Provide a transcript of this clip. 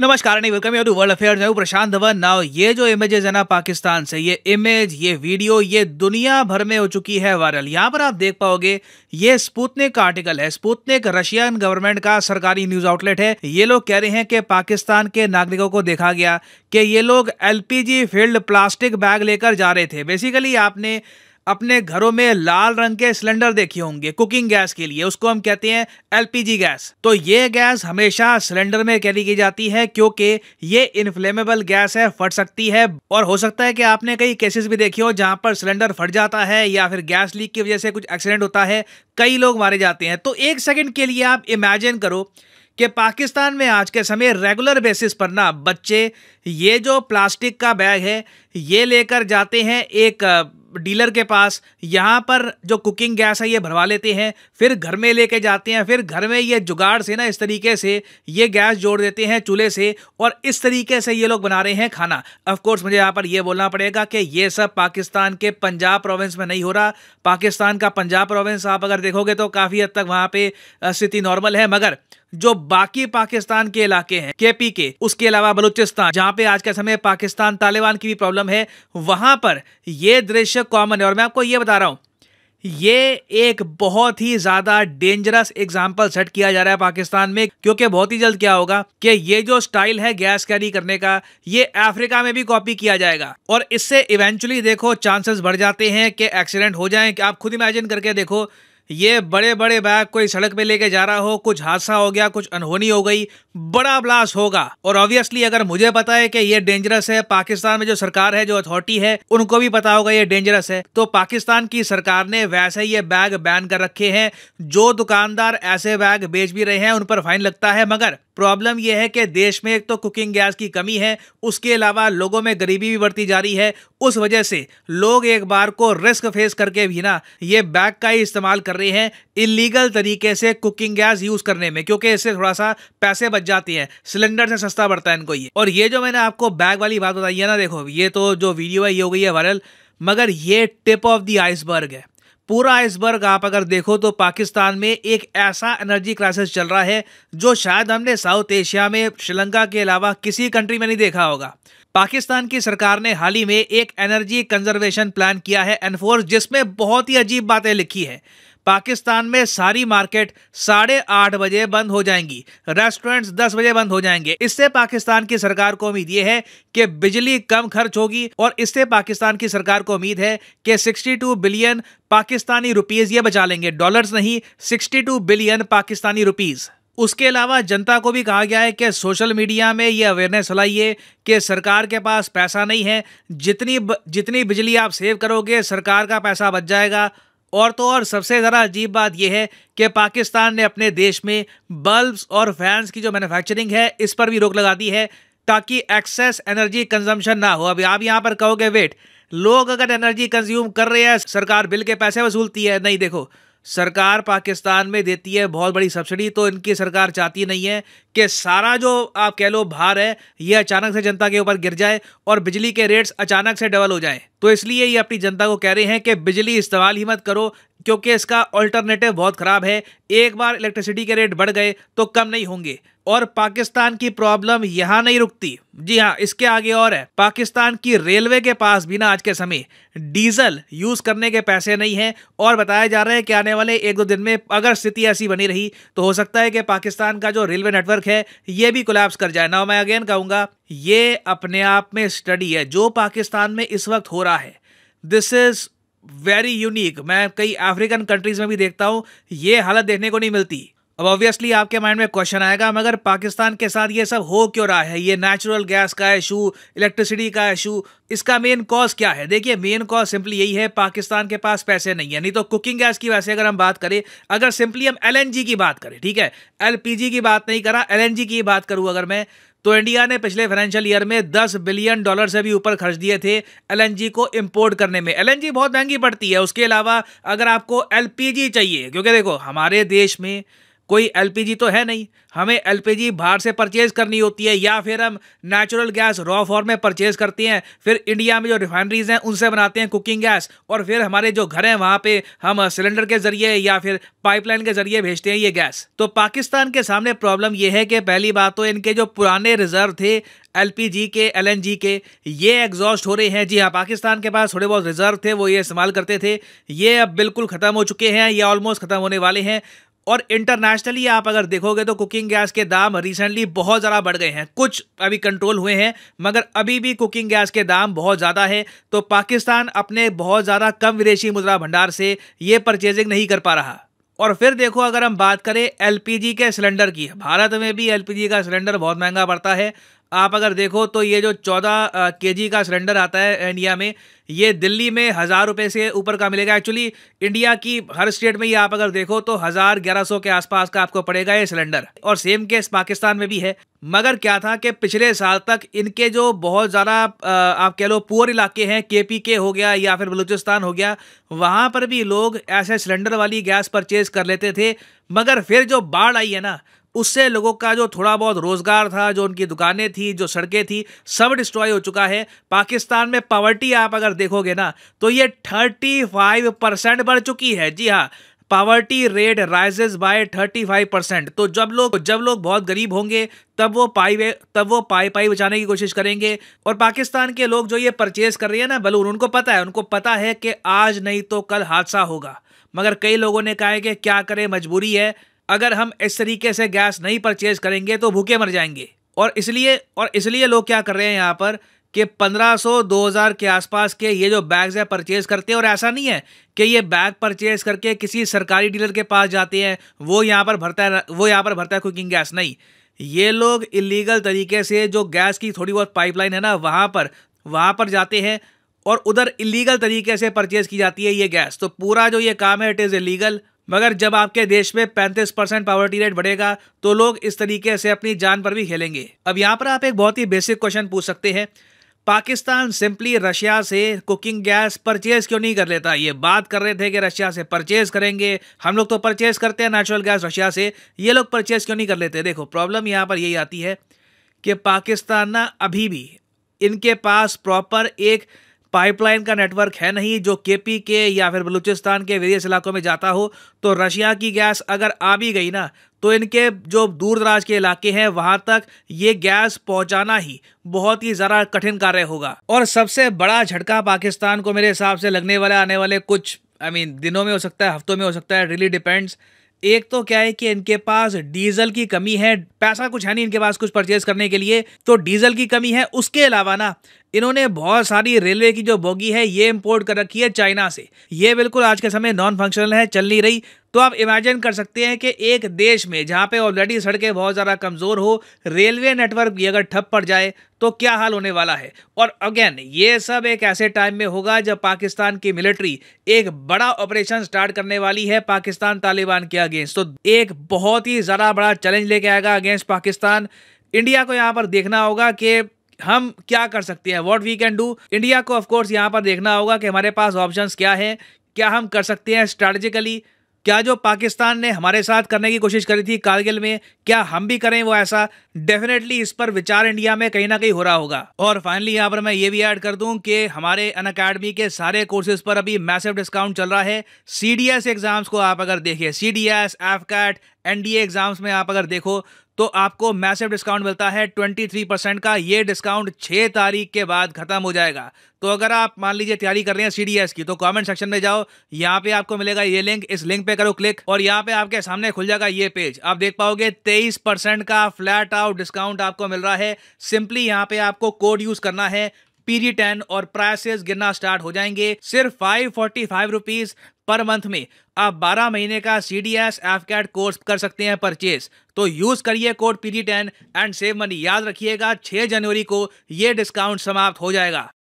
नमस्कार नहीं welcome to world affairs मैं प्रशांत धवन नाउ ये जो इमेजेस है ना पाकिस्तान से ये इमेज ये वीडियो ये दुनिया भर में हो चुकी है वायरल यहाँ पर आप देख पाओगे ये स्पूतनिक का आर्टिकल है स्पूतनिक रशियन गवर्नमेंट का सरकारी न्यूज आउटलेट है ये लोग कह रहे हैं कि पाकिस्तान के नागरिकों को देखा गया कि ये लोग एल फील्ड प्लास्टिक बैग लेकर जा रहे थे बेसिकली आपने अपने घरों में लाल रंग के सिलेंडर देखे होंगे कुकिंग गैस के लिए उसको हम कहते हैं एलपीजी गैस तो ये गैस हमेशा सिलेंडर में कैरी की जाती है क्योंकि ये इनफ्लेमेबल गैस है फट सकती है और हो सकता है कि आपने कई केसेस भी देखे हो जहां पर सिलेंडर फट जाता है या फिर गैस लीक की वजह से कुछ एक्सीडेंट होता है कई लोग मारे जाते हैं तो एक सेकेंड के लिए आप इमेजिन करो कि पाकिस्तान में आज के समय रेगुलर बेसिस पर ना बच्चे ये जो प्लास्टिक का बैग है ये लेकर जाते हैं एक डीलर के पास यहाँ पर जो कुकिंग गैस है ये भरवा लेते हैं फिर घर में लेके जाते हैं फिर घर में ये जुगाड़ से ना इस तरीके से ये गैस जोड़ देते हैं चूल्हे से और इस तरीके से ये लोग बना रहे हैं खाना अफकोर्स मुझे यहाँ पर यह बोलना पड़ेगा कि ये सब पाकिस्तान के पंजाब प्रोविंस में नहीं हो रहा पाकिस्तान का पंजाब प्रोविंस आप अगर देखोगे तो काफ़ी हद तक वहाँ पर स्थिति नॉर्मल है मगर जो बाकी पाकिस्तान के इलाके हैं केपी के उसके अलावा बलूचिस्तान जहां पे आज के समय पाकिस्तान तालिबान की भी प्रॉब्लम है वहां पर यह दृश्य कॉमन है और मैं आपको ये बता रहा हूं ये एक बहुत ही ज्यादा डेंजरस एग्जाम्पल सेट किया जा रहा है पाकिस्तान में क्योंकि बहुत ही जल्द क्या होगा कि ये जो स्टाइल है गैस कैरी करने का ये अफ्रीका में भी कॉपी किया जाएगा और इससे इवेंचुअली देखो चांसेस बढ़ जाते हैं कि एक्सीडेंट हो जाए आप खुद इमेजिन करके देखो ये बड़े बड़े बैग कोई सड़क पे लेके जा रहा हो कुछ हादसा हो गया कुछ अनहोनी हो गई बड़ा ब्लास्ट होगा और ऑब्वियसली अगर मुझे पता है कि ये डेंजरस है पाकिस्तान में जो सरकार है जो अथॉरिटी है उनको भी पता होगा ये डेंजरस है तो पाकिस्तान की सरकार ने वैसे ये बैग बैन कर रखे हैं जो दुकानदार ऐसे बैग बेच भी रहे हैं उन पर फाइन लगता है मगर प्रॉब्लम यह है कि देश में एक तो कुकिंग गैस की कमी है उसके अलावा लोगों में गरीबी भी बढ़ती जा रही है उस वजह से लोग एक बार को रिस्क फेस करके भी ना ये बैग का ही इस्तेमाल कर कर रही हैं इलीगल तरीके से कुकिंग गैस यूज करने में क्योंकि इससे थोड़ा सा पैसे बच जाती हैं सिलेंडर से सस्ता पड़ता है इनको ये और ये जो मैंने आपको बैग वाली बात बताई है ना देखो ये तो जो वीडियो है ये हो गई है वायरल मगर ये टिप ऑफ द आइसबर्ग है पूरा आइसबर्ग आप अगर देखो तो पाकिस्तान में एक ऐसा एनर्जी क्राइसिस चल रहा है जो शायद हमने साउथ एशिया में श्रीलंका के अलावा किसी कंट्री में नहीं देखा होगा पाकिस्तान की सरकार ने हाल ही में एक एनर्जी कंजर्वेशन प्लान किया है एनफोर्स जिसमें बहुत ही अजीब बातें लिखी है पाकिस्तान में सारी मार्केट साढ़े आठ बजे बंद हो जाएंगी रेस्टोरेंट्स दस बजे बंद हो जाएंगे इससे पाकिस्तान की सरकार को उम्मीद ये है कि बिजली कम खर्च होगी और इससे पाकिस्तान की सरकार को उम्मीद है कि 62 बिलियन पाकिस्तानी रुपीज ये बचा लेंगे डॉलर्स नहीं 62 बिलियन पाकिस्तानी रुपीज़ उसके अलावा जनता को भी कहा गया है कि सोशल मीडिया में ये अवेयरनेस फैलाइए कि सरकार के पास पैसा नहीं है जितनी जितनी बिजली आप सेव करोगे सरकार का पैसा बच जाएगा और तो और सबसे ज़रा अजीब बात यह है कि पाकिस्तान ने अपने देश में बल्ब्स और फैंस की जो मैन्युफैक्चरिंग है इस पर भी रोक लगा दी है ताकि एक्सेस एनर्जी कंजम्पशन ना हो अभी आप यहाँ पर कहोगे वेट लोग अगर एनर्जी कंज्यूम कर रहे हैं सरकार बिल के पैसे वसूलती है नहीं देखो सरकार पाकिस्तान में देती है बहुत बड़ी सब्सिडी तो इनकी सरकार चाहती नहीं है कि सारा जो आप कह लो भार है ये अचानक से जनता के ऊपर गिर जाए और बिजली के रेट्स अचानक से डबल हो जाए तो इसलिए ये अपनी जनता को कह रहे हैं कि बिजली इस्तेमाल ही मत करो क्योंकि इसका ऑल्टरनेटिव बहुत ख़राब है एक बार इलेक्ट्रिसिटी के रेट बढ़ गए तो कम नहीं होंगे और पाकिस्तान की प्रॉब्लम यहाँ नहीं रुकती जी हाँ इसके आगे और है पाकिस्तान की रेलवे के पास भी ना आज के समय डीजल यूज करने के पैसे नहीं हैं और बताया जा रहा है कि आने वाले एक दो दिन में अगर स्थिति ऐसी बनी रही तो हो सकता है कि पाकिस्तान का जो रेलवे नेटवर्क है ये भी कोलैप्स कर जाए ना मैं अगेन कहूँगा ये अपने आप में स्टडी है जो पाकिस्तान में इस वक्त हो रहा है दिस इज वेरी यूनिक मैं कई अफ्रीकन कंट्रीज में भी देखता हूँ ये हालत देखने को नहीं मिलती अब ऑब्वियसली आपके माइंड में क्वेश्चन आएगा मगर पाकिस्तान के साथ ये सब हो क्यों रहा है ये नेचुरल गैस का इशू इलेक्ट्रिसिटी का इशू इसका मेन कॉज क्या है देखिए मेन कॉज सिंपली यही है पाकिस्तान के पास पैसे नहीं है नहीं तो कुकिंग गैस की वैसे अगर हम बात करें अगर सिंपली हम एल की बात करें ठीक है एल की बात नहीं करा एल की बात करूँ अगर मैं तो इंडिया ने पिछले फाइनेंशियल ईयर में 10 बिलियन डॉलर से भी ऊपर खर्च दिए थे एलएनजी को इंपोर्ट करने में एलएनजी बहुत महंगी पड़ती है उसके अलावा अगर आपको एलपीजी चाहिए क्योंकि देखो हमारे देश में कोई एल तो है नहीं हमें एल बाहर से परचेज करनी होती है या फिर हम नेचुरल गैस रॉ फॉर्म में परचेज करते हैं फिर इंडिया में जो रिफाइनरीज हैं उनसे बनाते हैं कुकिंग गैस और फिर हमारे जो घर हैं वहाँ पे हम सिलेंडर के ज़रिए या फिर पाइपलाइन के ज़रिए भेजते हैं ये गैस तो पाकिस्तान के सामने प्रॉब्लम ये है कि पहली बात तो इनके जो पुराने रिजर्व थे एल के एल के ये एग्जॉस्ट हो रहे हैं जी हाँ पाकिस्तान के पास थोड़े बहुत रिजर्व थे वो ये इस्तेमाल करते थे ये अब बिल्कुल ख़त्म हो चुके हैं ये ऑलमोस्ट ख़त्म होने वाले हैं और इंटरनेशनली आप अगर देखोगे तो कुकिंग गैस के दाम रिसेंटली बहुत ज़्यादा बढ़ गए हैं कुछ अभी कंट्रोल हुए हैं मगर अभी भी कुकिंग गैस के दाम बहुत ज़्यादा है तो पाकिस्तान अपने बहुत ज़्यादा कम विदेशी मुद्रा भंडार से ये परचेजिंग नहीं कर पा रहा और फिर देखो अगर हम बात करें एलपीजी के सिलेंडर की भारत में भी एलपीजी का सिलेंडर बहुत महंगा पड़ता है आप अगर देखो तो ये जो चौदह के का सिलेंडर आता है इंडिया में ये दिल्ली में हज़ार रुपये से ऊपर का मिलेगा एक्चुअली इंडिया की हर स्टेट में ये आप अगर देखो तो हज़ार ग्यारह सौ के आसपास का आपको पड़ेगा ये सिलेंडर और सेम केस पाकिस्तान में भी है मगर क्या था कि पिछले साल तक इनके जो बहुत ज़्यादा आप कह लो पुअर इलाके हैं के पी के हो गया या फिर बलूचिस्तान हो गया वहाँ पर भी लोग ऐसे सिलेंडर वाली गैस परचेज कर लेते थे मगर फिर जो बाढ़ आई है ना उससे लोगों का जो थोड़ा बहुत रोजगार था जो उनकी दुकानें थी जो सड़कें थी सब डिस्ट्रॉय हो चुका है पाकिस्तान में पावर्टी आप अगर देखोगे ना तो ये थर्टी फाइव परसेंट बढ़ चुकी है जी हाँ poverty rate rises by 35 percent तो जब लोग जब लोग बहुत गरीब होंगे तब वो पाई तब वो पाई पाई बचाने की कोशिश करेंगे और पाकिस्तान के लोग जो ये परचेज कर रहे हैं ना बलून उनको पता है उनको पता है कि आज नहीं तो कल हादसा होगा मगर कई लोगों ने कहा है कि क्या करें मजबूरी है अगर हम इस तरीके से गैस नहीं परचेज करेंगे तो भूखे मर जाएंगे और इसलिए और इसलिए लोग क्या कर रहे हैं यहाँ पर कि 1500 2000 के आसपास के ये जो बैग्स हैं परचेज़ करते हैं और ऐसा नहीं है कि ये बैग परचेज करके किसी सरकारी डीलर के पास जाते हैं वो यहाँ पर भरता है वो यहाँ पर भरता है कुकिंग गैस नहीं ये लोग इलीगल तरीके से जो गैस की थोड़ी बहुत पाइपलाइन है ना वहाँ पर वहाँ पर जाते हैं और उधर इलीगल तरीके से परचेज़ की जाती है ये गैस तो पूरा जो ये काम है इट इज़ इलीगल मगर जब आपके देश में 35 परसेंट पॉवर्टी रेट बढ़ेगा तो लोग इस तरीके से अपनी जान पर भी खेलेंगे अब यहाँ पर आप एक बहुत ही बेसिक क्वेश्चन पूछ सकते हैं पाकिस्तान सिंपली रशिया से कुकिंग गैस परचेज क्यों नहीं कर लेता ये बात कर रहे थे कि रशिया से परचेज करेंगे हम लोग तो परचेज करते हैं नेचुरल गैस रशिया से ये लोग परचेज क्यों नहीं कर लेते देखो प्रॉब्लम यहाँ पर यही आती है कि पाकिस्तान ना अभी भी इनके पास प्रॉपर एक पाइपलाइन का नेटवर्क है नहीं जो केपी के या फिर बलूचिस्तान के वेरियस इलाकों में जाता हो तो रशिया की गैस अगर आ भी गई ना तो इनके जो दूर दराज के इलाके हैं वहाँ तक ये गैस पहुंचाना ही बहुत ही ज़रा कठिन कार्य होगा और सबसे बड़ा झटका पाकिस्तान को मेरे हिसाब से लगने वाला आने वाले कुछ आई I मीन mean, दिनों में हो सकता है हफ्तों में हो सकता है रियली डिपेंड्स एक तो क्या है कि इनके पास डीजल की कमी है पैसा कुछ है नहीं इनके पास कुछ परचेज करने के लिए तो डीजल की कमी है उसके अलावा ना इन्होंने बहुत सारी रेलवे की जो बोगी है ये इम्पोर्ट कर रखी है चाइना से ये बिल्कुल आज के समय नॉन फंक्शनल है चल नहीं रही तो आप इमेजिन कर सकते हैं कि एक देश में जहाँ पे ऑलरेडी सड़कें बहुत ज़्यादा कमज़ोर हो रेलवे नेटवर्क भी अगर ठप पड़ जाए तो क्या हाल होने वाला है और अगेन ये सब एक ऐसे टाइम में होगा जब पाकिस्तान की मिलिट्री एक बड़ा ऑपरेशन स्टार्ट करने वाली है पाकिस्तान तालिबान के अगेंस्ट तो एक बहुत ही ज़्यादा बड़ा चैलेंज लेके आएगा अगेंस्ट पाकिस्तान इंडिया को यहाँ पर देखना होगा कि हम क्या कर सकते हैं what we can do India को ऑफकोर्स यहाँ पर देखना होगा कि हमारे पास ऑप्शन क्या है क्या हम कर सकते हैं स्ट्रैटेजिकली क्या जो पाकिस्तान ने हमारे साथ करने की कोशिश करी थी कारगिल में क्या हम भी करें वो ऐसा डेफिनेटली इस पर विचार इंडिया में कहीं ना कहीं हो रहा होगा और फाइनली यहाँ पर मैं ये भी ऐड कर दूं कि हमारे अन अकेडमी के सारे कोर्सेज पर अभी मैसिव डिस्काउंट चल रहा है सी एग्जाम्स को आप अगर देखिए C D S AFCAT NDA exams में आप अगर देखो तो आपको मैसिव डिस्काउंट मिलता है 23 परसेंट का ये डिस्काउंट 6 तारीख के बाद खत्म हो जाएगा तो अगर आप मान लीजिए तैयारी कर रहे हैं सीडीएस की तो कमेंट सेक्शन में जाओ यहाँ पे आपको मिलेगा ये लिंक इस लिंक पे करो क्लिक और यहाँ पे आपके सामने खुल जाएगा ये पेज आप देख पाओगे 23 परसेंट का फ्लैट आउट डिस्काउंट आपको मिल रहा है सिंपली यहाँ पे आपको कोड यूज करना है पीरी टेन और प्राइसेस गिरना स्टार्ट हो जाएंगे सिर्फ five forty five rupees per month में आप 12 महीने का C D S AFCAT course कर सकते हैं परचेज तो यूज़ करिए code P ten and save money याद रखिएगा 6 जनवरी को ये डिस्काउंट समाप्त हो जाएगा